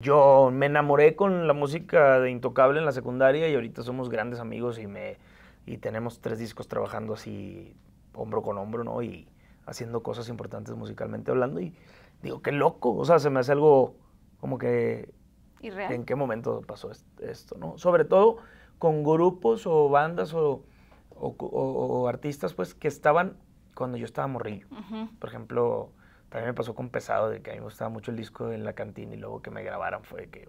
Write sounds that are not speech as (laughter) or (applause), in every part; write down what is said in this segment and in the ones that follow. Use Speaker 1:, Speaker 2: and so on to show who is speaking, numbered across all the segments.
Speaker 1: Yo me enamoré con la música de Intocable en la secundaria y ahorita somos grandes amigos y me y tenemos tres discos trabajando así hombro con hombro, ¿no? Y haciendo cosas importantes musicalmente hablando y digo, qué loco, o sea, se me hace algo como que Irreal. ¿En qué momento pasó esto, no? Sobre todo con grupos o bandas o, artistas pues que estaban cuando yo estaba morrillo. Por ejemplo, también me pasó con Pesado, de que a mí me gustaba mucho el disco en la cantina y luego que me grabaran fue que,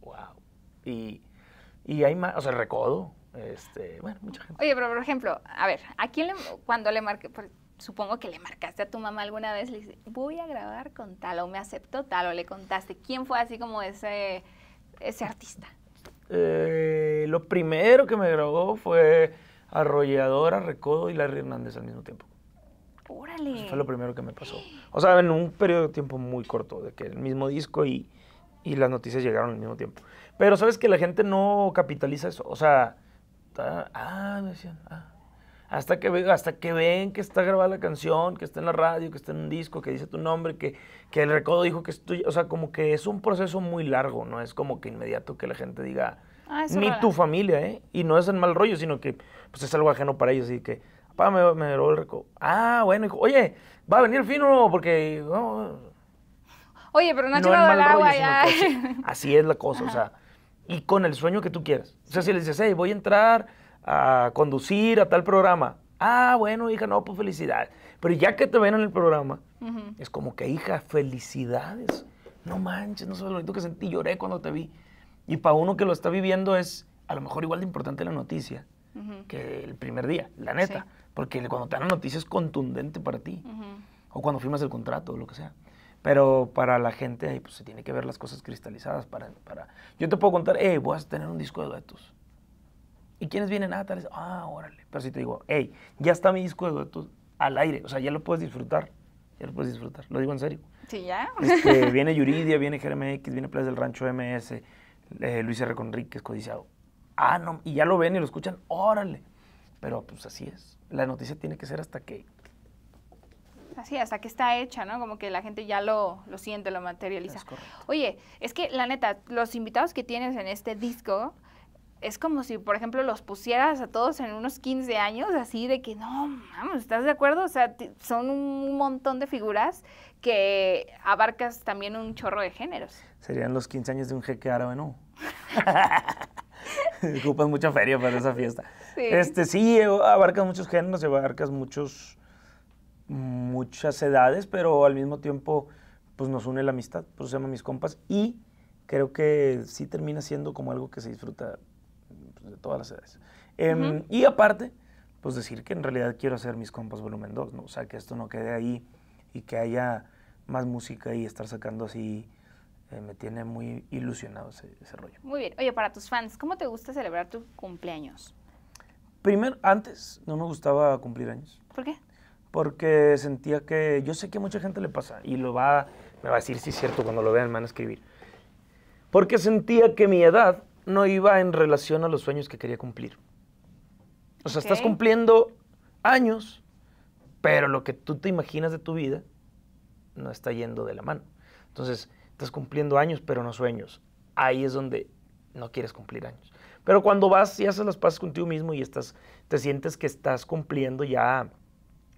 Speaker 1: wow. Y, y hay más, o sea, Recodo, este, bueno, mucha
Speaker 2: gente. Oye, pero por ejemplo, a ver, ¿a quién le, cuando le marqué, supongo que le marcaste a tu mamá alguna vez, le dices, voy a grabar con tal, o me aceptó tal, o le contaste, ¿quién fue así como ese, ese artista?
Speaker 1: Eh, lo primero que me grabó fue Arrolladora, Recodo y Larry Hernández al mismo tiempo
Speaker 2: fue lo
Speaker 1: primero que me pasó. O sea, en un periodo de tiempo muy corto, de que el mismo disco y, y las noticias llegaron al mismo tiempo. Pero sabes que la gente no capitaliza eso. O sea, ah, decían, ah. Hasta que, hasta que ven que está grabada la canción, que está en la radio, que está en un disco, que dice tu nombre, que, que el recodo dijo que es tuyo. O sea, como que es un proceso muy largo, no es como que inmediato que la gente diga, ah, ni tu familia, ¿eh? Y no es en mal rollo, sino que pues, es algo ajeno para ellos así que me, me el recodo. Ah, bueno, oye, va a venir fino porque...
Speaker 2: oye, pero no ha llegado el agua ya.
Speaker 1: así es la cosa, o sea, y con el sueño que tú quieras. O sea, si le dices, hey, voy a entrar a conducir a tal programa. Ah, bueno, hija, no, pues felicidad. Pero ya que te ven en el programa, es como que, hija, felicidades. No manches, no sabes lo bonito que sentí, lloré cuando te vi. Y para uno que lo está viviendo es a lo mejor igual de importante la noticia que el primer día, la neta. Porque cuando te dan noticias es contundente para ti. O cuando firmas el contrato o lo que sea. Pero para la gente pues, se tiene que ver las cosas cristalizadas. Para, para... Yo te puedo contar, hey, voy a tener un disco de duetos. ¿Y quiénes vienen? a ah, tales. Ah, órale. Pero si te digo, hey, ya está mi disco de duetos al aire. O sea, ya lo puedes disfrutar. Ya lo puedes disfrutar. Lo digo en serio. Sí, ya. Este, (laughs) viene Yuridia, viene Jeremy X, viene Plaza del Rancho MS, eh, Luis R. Conríquez, Codiciado ah, no, y ya lo ven y lo escuchan, órale. Pero pues así es. La noticia tiene que ser hasta que...
Speaker 2: Así, hasta que está hecha, ¿no? Como que la gente ya lo, siente, lo materializa. Oye, es que la neta, los invitados que tienes en este disco, es como si, por ejemplo, los pusieras a todos en unos 15 años, así de que, no, vamos, ¿estás de acuerdo? O sea, son un montón de figuras que abarcas también un chorro de géneros.
Speaker 1: Serían los 15 años de un jeque árabe, ¿no? (laughs) (laughs) ocupas mucha feria para esa fiesta. Sí. Este, sí, abarcas muchos géneros, abarcas muchos, muchas edades, pero al mismo tiempo pues nos une la amistad, pues se llama mis compas y creo que sí termina siendo como algo que se disfruta pues, de todas las edades. Em, y aparte, pues decir que en realidad quiero hacer mis compas volumen 2, ¿no? O sea, que esto no quede ahí y que haya más música y estar sacando así eh, me tiene muy ilusionado ese, rollo.
Speaker 2: Muy bien. Oye, para tus fans, ¿cómo te gusta celebrar tu cumpleaños?
Speaker 1: Primero, antes no me gustaba cumplir años. ¿Por qué? Porque sentía que yo sé que a mucha gente le pasa y lo va, me va a decir si es cierto cuando lo vean, me van a escribir. Porque sentía que mi edad no iba en relación a los sueños que quería cumplir. O sea, estás cumpliendo años, pero lo que tú te imaginas de tu vida no está yendo de la mano. Entonces, estás cumpliendo años, pero no sueños. Ahí es donde no quieres cumplir años. Pero cuando vas y haces las paces contigo mismo y estás, te sientes que estás cumpliendo ya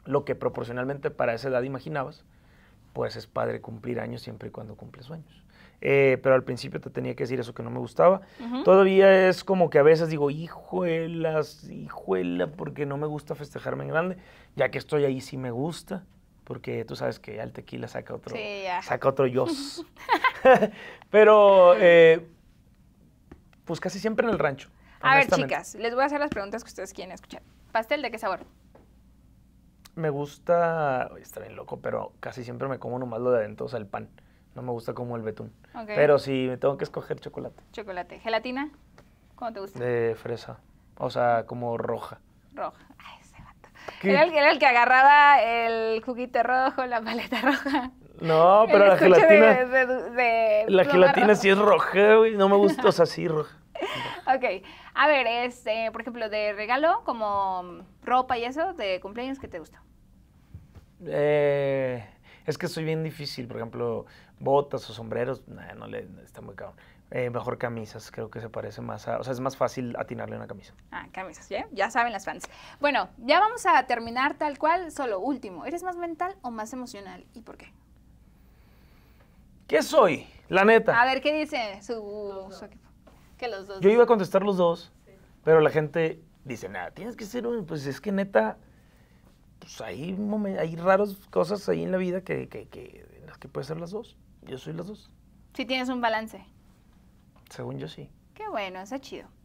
Speaker 1: lo que proporcionalmente para esa edad imaginabas, pues es padre cumplir años siempre y cuando cumples sueños. Eh, pero al principio te tenía que decir eso que no me gustaba. Todavía es como que a veces digo, hijuelas, hijuela, porque no me gusta festejarme en grande, ya que estoy ahí sí me gusta porque tú sabes que ya el tequila saca otro, sí, saca otro yo.
Speaker 2: (laughs)
Speaker 1: (laughs) Pero, eh, pues casi siempre en el rancho.
Speaker 2: A ver, chicas, les voy a hacer las preguntas que ustedes quieren escuchar. ¿Pastel de qué sabor?
Speaker 1: Me gusta, está bien loco, pero casi siempre me como nomás lo de adentro, o sea, el pan. No me gusta como el betún. Pero sí, me tengo que escoger chocolate.
Speaker 2: Chocolate. ¿Gelatina? ¿Cómo te gusta?
Speaker 1: De fresa. O sea, como roja.
Speaker 2: Roja. Era el, que agarraba el juguito rojo, la paleta roja.
Speaker 1: No, pero la gelatina.
Speaker 2: la gelatina sí es roja,
Speaker 1: güey. No me gusta, o sea, roja.
Speaker 2: Ok. A ver, este, por ejemplo, de regalo, como ropa y eso, de cumpleaños, ¿qué te gusta
Speaker 1: eh, es que soy bien difícil, por ejemplo, botas o sombreros, no le, está muy cabrón. Eh, mejor camisas, creo que se parece más a. O sea, es más fácil atinarle una camisa.
Speaker 2: Ah, camisas, ¿ya? ya saben las fans. Bueno, ya vamos a terminar tal cual, solo último. ¿Eres más mental o más emocional? ¿Y por qué?
Speaker 1: ¿Qué soy? La neta.
Speaker 2: A ver, ¿qué dice su, Que los dos. Yo iba a
Speaker 1: contestar los dos, pero la gente dice, nada, tienes que ser un. Pues es que neta, pues hay, hay raras cosas ahí en la vida que, que, que, que puedes ser las dos. Yo soy las dos.
Speaker 2: Si tienes un balance. Según yo sí. Qué bueno, eso es chido.